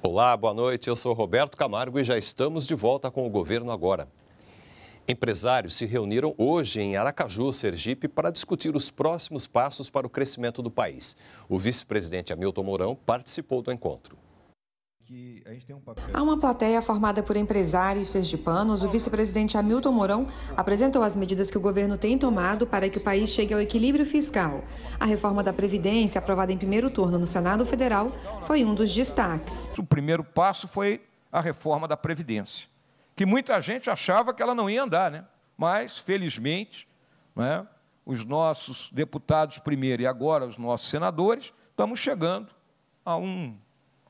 Olá, boa noite. Eu sou Roberto Camargo e já estamos de volta com o governo agora. Empresários se reuniram hoje em Aracaju, Sergipe, para discutir os próximos passos para o crescimento do país. O vice-presidente Hamilton Mourão participou do encontro que a gente tem um papel. uma plateia formada por empresários sergipanos, o vice-presidente Hamilton Mourão apresentou as medidas que o governo tem tomado para que o país chegue ao equilíbrio fiscal. A reforma da Previdência, aprovada em primeiro turno no Senado Federal, foi um dos destaques. O primeiro passo foi a reforma da Previdência, que muita gente achava que ela não ia andar, né? mas, felizmente, né, os nossos deputados primeiro e agora os nossos senadores, estamos chegando a um,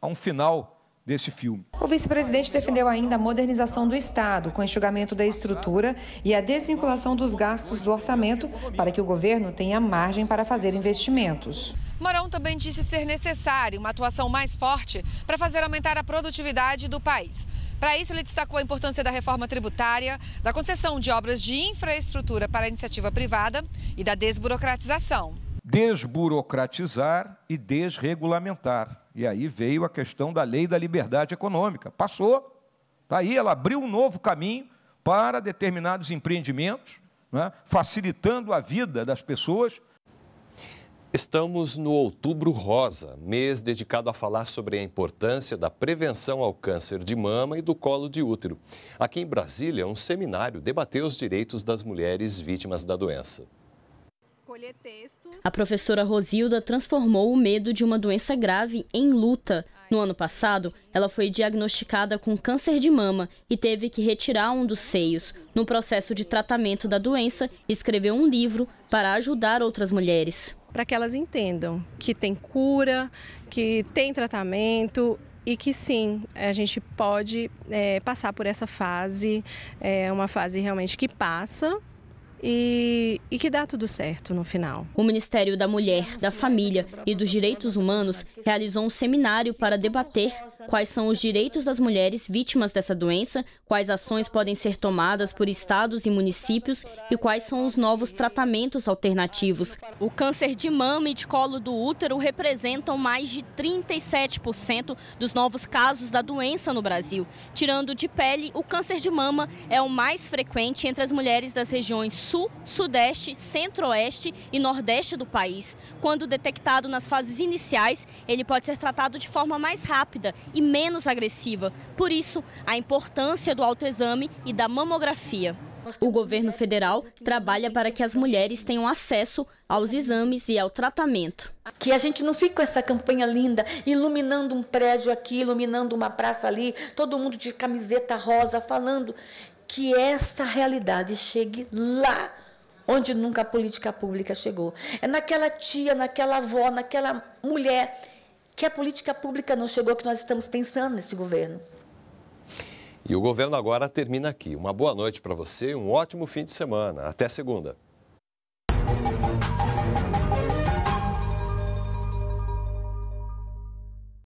a um final desse filme. O vice-presidente defendeu ainda a modernização do Estado, com enxugamento da estrutura e a desvinculação dos gastos do orçamento para que o governo tenha margem para fazer investimentos. Morão também disse ser necessário uma atuação mais forte para fazer aumentar a produtividade do país. Para isso, ele destacou a importância da reforma tributária, da concessão de obras de infraestrutura para a iniciativa privada e da desburocratização. Desburocratizar e desregulamentar. E aí veio a questão da lei da liberdade econômica. Passou. Tá aí ela abriu um novo caminho para determinados empreendimentos, né, facilitando a vida das pessoas. Estamos no Outubro Rosa, mês dedicado a falar sobre a importância da prevenção ao câncer de mama e do colo de útero. Aqui em Brasília, um seminário debateu os direitos das mulheres vítimas da doença textos. A professora Rosilda transformou o medo de uma doença grave em luta. No ano passado, ela foi diagnosticada com câncer de mama e teve que retirar um dos seios. No processo de tratamento da doença, escreveu um livro para ajudar outras mulheres. Para que elas entendam que tem cura, que tem tratamento e que sim, a gente pode é, passar por essa fase, é uma fase realmente que passa, e, e, que dá tudo certo no final. O Ministério da Mulher, da Família e dos Direitos Humanos realizou um seminário para debater quais são os direitos das mulheres vítimas dessa doença, quais ações podem ser tomadas por estados e municípios e quais são os novos tratamentos alternativos. O câncer de mama e de colo do útero representam mais de 37% dos novos casos da doença no Brasil. Tirando de pele, o câncer de mama é o mais frequente entre as mulheres das regiões sul, sudeste, centro-oeste e nordeste do país. Quando detectado nas fases iniciais, ele pode ser tratado de forma mais rápida e menos agressiva. Por isso, a importância do autoexame e da mamografia. O governo federal trabalha para que as mulheres tenham acesso aos exames e ao tratamento. Que a gente não fique com essa campanha linda, iluminando um prédio aqui, iluminando uma praça ali, todo mundo de camiseta rosa falando que essa realidade chegue lá onde nunca a política pública chegou. É naquela tia, naquela avó, naquela mulher que a política pública não chegou que nós estamos pensando nesse governo. E o governo agora termina aqui. Uma boa noite para você, um ótimo fim de semana. Até segunda.